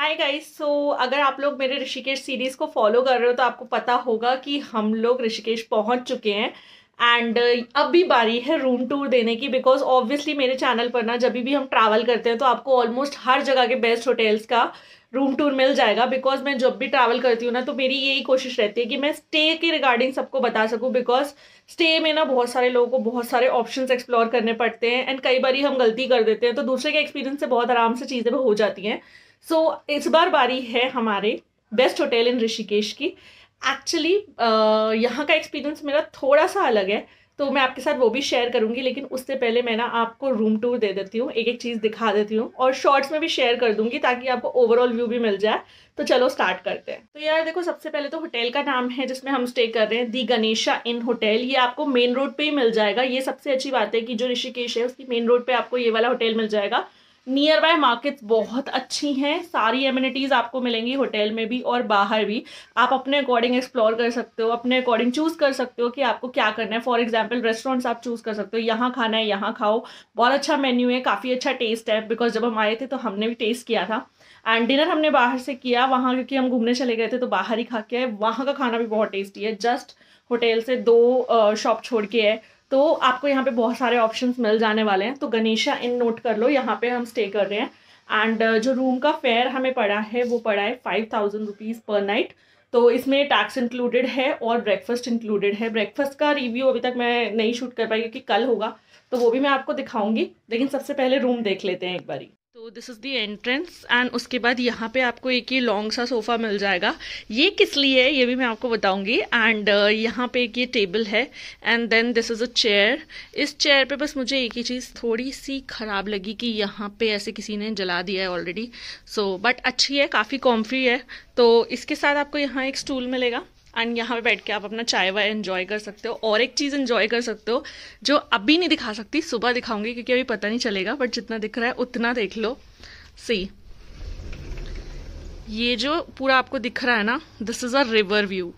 hi guys so अगर आप लोग मेरे ऋषिकेश सीरीज़ को फॉलो कर रहे हो तो आपको पता होगा कि हम लोग ऋषिकेश पहुंच चुके हैं एंड अब भी बारी है रूम टूर देने की बिकॉज ऑब्वियसली मेरे चैनल पर ना जब भी हम ट्रैवल करते हैं तो आपको ऑलमोस्ट हर जगह के बेस्ट होटल्स का रूम टूर मिल जाएगा बिकॉज मैं जब भी ट्रैवल करती हूँ ना तो मेरी यही कोशिश रहती है कि मैं स्टे के रिगार्डिंग सबको बता सकूँ बिकॉज स्टे में ना बहुत सारे लोगों को बहुत सारे ऑप्शंस एक्सप्लोर करने पड़ते हैं एंड कई बार हम गलती कर देते हैं तो दूसरे के एक्सपीरियंस से बहुत आराम से चीज़ें हो जाती हैं सो so, इस बार बारी है हमारे बेस्ट होटल इन ऋषिकेश की एक्चुअली uh, यहाँ का एक्सपीरियंस मेरा थोड़ा सा अलग है तो मैं आपके साथ वो भी शेयर करूँगी लेकिन उससे पहले मैं ना आपको रूम टूर दे देती हूँ एक एक चीज़ दिखा देती हूँ और शॉर्ट्स में भी शेयर कर दूँगी ताकि आपको ओवरऑल व्यू भी मिल जाए तो चलो स्टार्ट करते हैं तो यार देखो सबसे पहले तो होटल का नाम है जिसमें हम स्टे कर रहे हैं दी गणेशा इन होटल ये आपको मेन रोड पर ही मिल जाएगा ये सबसे अच्छी बात है कि जो ऋषिकेश है उसकी मेन रोड पर आपको ये वाला होटल मिल जाएगा नियर बाय मार्केट्स बहुत अच्छी हैं सारी एमिनिटीज़ आपको मिलेंगी होटल में भी और बाहर भी आप अपने अकॉर्डिंग एक्सप्लोर कर सकते हो अपने अकॉर्डिंग चूज़ कर सकते हो कि आपको क्या करना है फॉर एग्जाम्पल रेस्टोरेंट्स आप चूज़ कर सकते हो यहाँ खाना है यहाँ खाओ बहुत अच्छा मेन्यू है काफ़ी अच्छा टेस्ट है बिकॉज जब हम आए थे तो हमने भी टेस्ट किया था एंड डिनर हमने बाहर से किया वहाँ क्योंकि हम घूमने चले गए थे तो बाहर ही खा के आए वहाँ का खाना भी बहुत टेस्टी है जस्ट होटल से दो शॉप छोड़ के है तो आपको यहाँ पे बहुत सारे ऑप्शंस मिल जाने वाले हैं तो गणेशा इन नोट कर लो यहाँ पे हम स्टे कर रहे हैं एंड uh, जो रूम का फेयर हमें पड़ा है वो पड़ा है five thousand rupees per night तो इसमें टैक्स इंक्लूडेड है और ब्रेकफास्ट इंक्लूडेड है ब्रेकफास्ट का रिव्यू अभी तक मैं नहीं शूट कर पाई क्योंकि कल होगा तो वो भी मैं आपको दिखाऊंगी लेकिन सबसे पहले रूम देख लेते हैं एक बारी तो this is the entrance and उसके बाद यहाँ पे आपको एक ही लॉन्ग सा सोफ़ा मिल जाएगा ये किस लिए है ये भी मैं आपको बताऊंगी एंड uh, यहाँ पे एक ये टेबल है and then this is a chair इस चेयर पे बस मुझे एक ही चीज़ थोड़ी सी ख़राब लगी कि यहाँ पे ऐसे किसी ने जला दिया है ऑलरेडी सो बट अच्छी है काफ़ी कॉम्फ्री है तो इसके साथ आपको यहाँ एक स्टूल मिलेगा एंड यहाँ पे बैठ के आप अपना चाय वाय इन्जॉय कर सकते हो और एक चीज़ इन्जॉय कर सकते हो जो अभी नहीं दिखा सकती सुबह दिखाऊंगी क्योंकि अभी पता नहीं चलेगा बट जितना दिख रहा है उतना देख लो सी ये जो पूरा आपको दिख रहा है ना this is a river view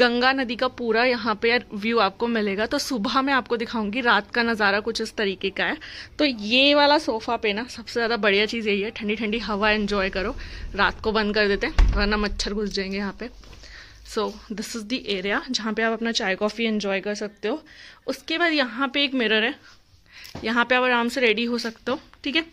Ganga नदी का पूरा यहाँ पे व्यू आपको मिलेगा तो सुबह मैं आपको दिखाऊंगी रात का नज़ारा कुछ इस तरीके का है तो ये वाला सोफ़ा पे ना सबसे ज़्यादा बढ़िया चीज़ यही है ठंडी ठंडी हवा एंजॉय करो रात को बंद कर देते हैं वरना मच्छर घुस जाएंगे यहाँ पे so this is the area जहाँ पे आप अपना चाय कॉफ़ी इन्जॉय कर सकते हो उसके बाद यहाँ पे एक मिरर है यहाँ पे आप आराम से रेडी हो सकते हो ठीक है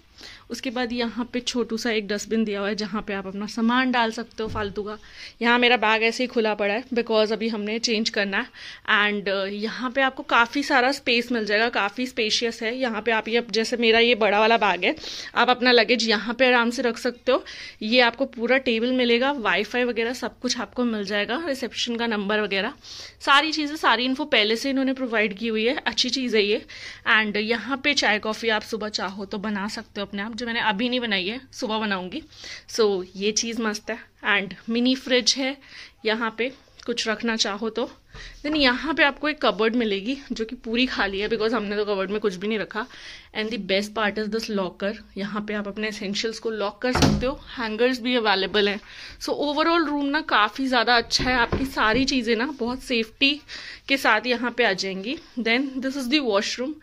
उसके बाद यहाँ पे छोटू सा एक डस्टबिन दिया हुआ है जहाँ पे आप अपना सामान डाल सकते हो फालतू का यहाँ मेरा बैग ऐसे ही खुला पड़ा है बिकॉज अभी हमने चेंज करना है एंड uh, यहाँ पे आपको काफ़ी सारा स्पेस मिल जाएगा काफ़ी स्पेशियस है यहाँ पे आप ये जैसे मेरा ये बड़ा वाला बैग है आप अपना लगेज यहाँ पे आराम से रख सकते हो ये आपको पूरा टेबल मिलेगा वाईफाई वगैरह सब कुछ आपको मिल जाएगा रिसेप्शन का नंबर वगैरह सारी चीज़ें सारी इन्फो पहले से इन्होंने प्रोवाइड की हुई है अच्छी चीज़ है ये एंड यहाँ पर चाय कॉफ़ी आप सुबह चाहो तो बना बना सकते हो अपने आप जो मैंने अभी नहीं बनाई है सुबह बनाऊंगी सो so, ये चीज़ मस्त है एंड मिनी फ्रिज है यहाँ पे कुछ रखना चाहो तो देन यहाँ पे आपको एक कबर्ड मिलेगी जो कि पूरी खाली है बिकॉज हमने तो कबर्ड में कुछ भी नहीं रखा and the best part is this locker यहाँ पे आप अपने एसेंशियल्स को लॉक कर सकते हो हैंगर्स भी अवेलेबल हैं सो ओवरऑल रूम ना काफ़ी ज़्यादा अच्छा है आपकी सारी चीज़ें ना बहुत सेफ्टी के साथ यहाँ पे आ जाएंगी then this is the washroom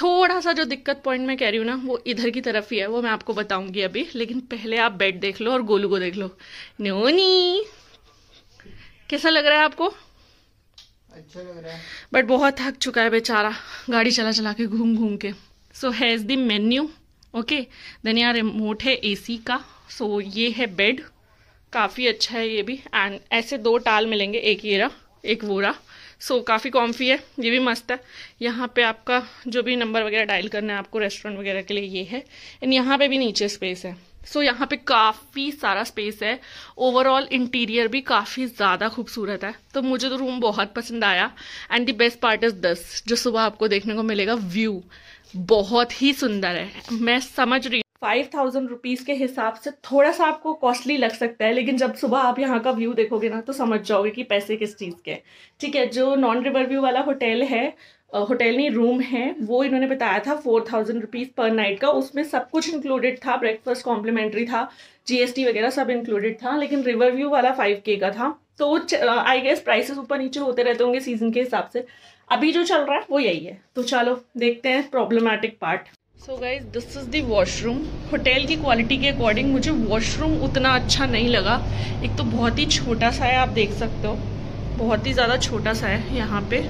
थोड़ा सा जो दिक्कत पॉइंट मैं कह रही हूँ ना वो इधर की तरफ ही है वो मैं आपको बताऊंगी अभी लेकिन पहले आप बेड देख लो और गोलू को देख लो नोनी कैसा लग रहा है आपको अच्छा लग रहा है बट बहुत थक चुका है बेचारा गाड़ी चला चला के घूम घूम के so has the menu okay then यार रिमोट है सी का सो so, ये है बेड काफ़ी अच्छा है ये भी एंड ऐसे दो टाल मिलेंगे एक ये रहा एक वो रहा सो काफ़ी कॉम्फी है ये भी मस्त है यहाँ पे आपका जो भी नंबर वगैरह डायल करना है आपको रेस्टोरेंट वगैरह के लिए ये है एंड यहाँ पे भी नीचे स्पेस है सो so, यहाँ पे काफ़ी सारा स्पेस है ओवरऑल इंटीरियर भी काफ़ी ज़्यादा खूबसूरत है तो मुझे तो रूम बहुत पसंद आया and the best part is this जो सुबह आपको देखने को मिलेगा व्यू बहुत ही सुंदर है मैं समझ रही फाइव थाउजेंड रुपीज़ के हिसाब से थोड़ा सा आपको कॉस्टली लग सकता है लेकिन जब सुबह आप यहाँ का व्यू देखोगे ना तो समझ जाओगे कि पैसे किस चीज़ के ठीक है जो नॉन रिवर व्यू वाला होटल है होटल नहीं रूम है वो इन्होंने बताया था four thousand rupees per night का उसमें सब कुछ इंक्लूडेड था ब्रेकफास्ट कॉम्प्लीमेंट्री था जीएसटी वगैरह सब इंक्लूडेड था लेकिन रिवर व्यू वाला फाइव के का था तो आई गेस प्राइसेस ऊपर नीचे होते रहते होंगे सीजन के हिसाब से अभी जो चल रहा है वो यही है तो चलो देखते हैं problematic part so guys this is the washroom hotel की क्वालिटी के अकॉर्डिंग मुझे वॉशरूम उतना अच्छा नहीं लगा एक तो बहुत ही छोटा सा है आप देख सकते हो बहुत ही ज़्यादा छोटा सा है यहाँ पे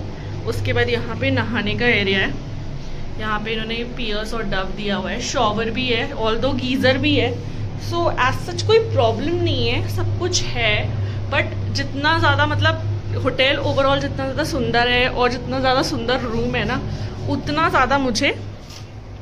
उसके बाद यहाँ पे नहाने का एरिया है यहाँ पे इन्होंने पियर्स और डब दिया हुआ है शॉवर भी है ऑल दो गीज़र भी है सो एज सच कोई प्रॉब्लम नहीं है सब कुछ है बट जितना ज़्यादा मतलब होटल ओवरऑल जितना ज़्यादा सुंदर है और जितना ज़्यादा सुंदर रूम है ना उतना ज़्यादा मुझे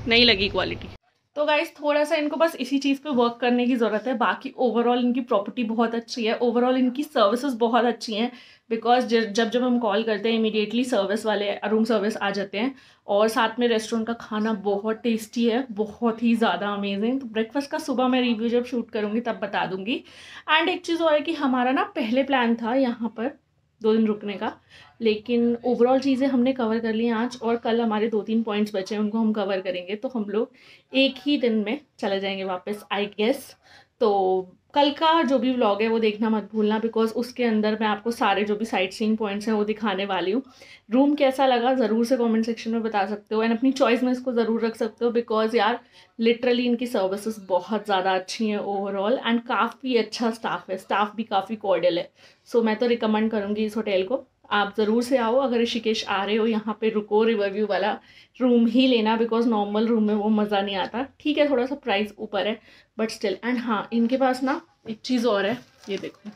नहीं लगी क्वालिटी तो गाइज थोड़ा सा इनको बस इसी चीज़ पे वर्क करने की ज़रूरत है बाकी ओवरऑल इनकी प्रॉपर्टी बहुत अच्छी है ओवरऑल इनकी सर्विसेज बहुत अच्छी हैं बिकॉज जब जब हम कॉल करते हैं इमीडिएटली सर्विस वाले रूम सर्विस आ जाते हैं और साथ में रेस्टोरेंट का खाना बहुत टेस्टी है बहुत ही ज़्यादा अमेजिंग तो ब्रेकफास्ट का सुबह मैं रिव्यू जब शूट करूँगी तब बता दूँगी एंड एक चीज़ और है कि हमारा ना पहले प्लान था यहाँ पर दो दिन रुकने का लेकिन ओवरऑल चीज़ें हमने कवर कर ली आज और कल हमारे दो तीन पॉइंट्स बचे हैं उनको हम कवर करेंगे तो हम लोग एक ही दिन में चले जाएंगे वापस आई गेस तो कल का जो भी व्लॉग है वो देखना मत भूलना बिकॉज उसके अंदर मैं आपको सारे जो भी साइट सीइंग पॉइंट्स हैं वो दिखाने वाली हूँ रूम कैसा लगा ज़रूर से कमेंट सेक्शन में बता सकते हो एंड अपनी चॉइस में इसको ज़रूर रख सकते हो बिकॉज यार लिटरली इनकी सर्विसेज बहुत ज़्यादा अच्छी हैं ओवरऑल एंड काफ़ी अच्छा स्टाफ है स्टाफ भी काफ़ी कॉर्डल है सो so, मैं तो रिकमेंड करूँगी इस होटल को आप ज़रूर से आओ अगर ऋषिकेश आ रहे हो यहाँ पे रुको रिवर व्यू वाला रूम ही लेना बिकॉज नॉर्मल रूम में वो मज़ा नहीं आता ठीक है थोड़ा सा प्राइस ऊपर है बट स्टिल एंड हाँ इनके पास ना एक चीज़ और है ये देखो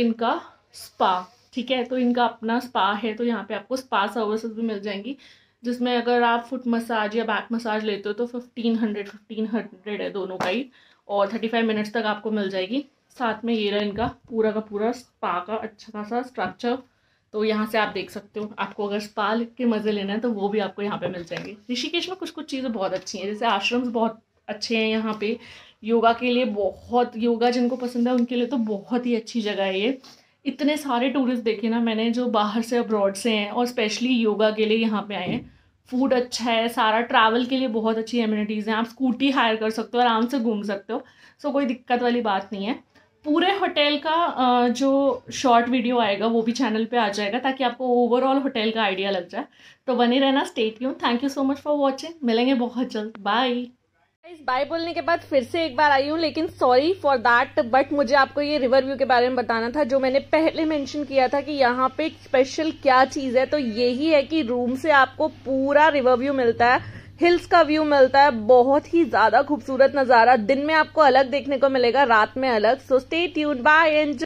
इनका स्पा ठीक है तो इनका अपना स्पा है तो यहाँ पे आपको स्पा सर्विसेज भी मिल जाएंगी जिसमें अगर आप फुट मसाज या बैक मसाज लेते हो तो फिफ्टीन हंड्रेड फिफ्टीन हंड्रेड है दोनों का ही और थर्टी फाइव मिनट्स तक आपको मिल जाएगी साथ में ये रहा इनका पूरा का पूरा स्पा का अच्छा खासा स्ट्रक्चर तो यहाँ से आप देख सकते हो आपको अगर स्पाल के मज़े लेना है तो वो भी आपको यहाँ पे मिल जाएंगे ऋषिकेश में कुछ कुछ चीज़ें बहुत अच्छी हैं जैसे आश्रम्स बहुत अच्छे हैं यहाँ पे योगा के लिए बहुत योगा जिनको पसंद है उनके लिए तो बहुत ही अच्छी जगह है ये इतने सारे टूरिस्ट देखे ना मैंने जो बाहर से अब्रॉड से हैं और स्पेशली योगा के लिए यहाँ पर आए हैं फूड अच्छा है सारा ट्रैवल के लिए बहुत अच्छी एम्यूनिटीज़ हैं आप स्कूटी हायर कर सकते हो आराम से घूम सकते हो सो कोई दिक्कत वाली बात नहीं है पूरे होटल का जो शॉर्ट वीडियो आएगा वो भी चैनल पे आ जाएगा ताकि आपको ओवरऑल होटल का आइडिया लग जाए तो बने रहना stay tuned thank you so much for watching मिलेंगे बहुत जल्द बाय बाय बोलने के बाद फिर से एक बार आई हूँ लेकिन सॉरी फॉर दैट बट मुझे आपको ये रिवर व्यू के बारे में बताना था जो मैंने पहले मेंशन किया था कि यहाँ पे स्पेशल क्या चीज़ है तो यही है कि रूम से आपको पूरा रिवर व्यू मिलता है हिल्स का व्यू मिलता है बहुत ही ज्यादा खूबसूरत नजारा दिन में आपको अलग देखने को मिलेगा रात में अलग so stay tune bye enjoy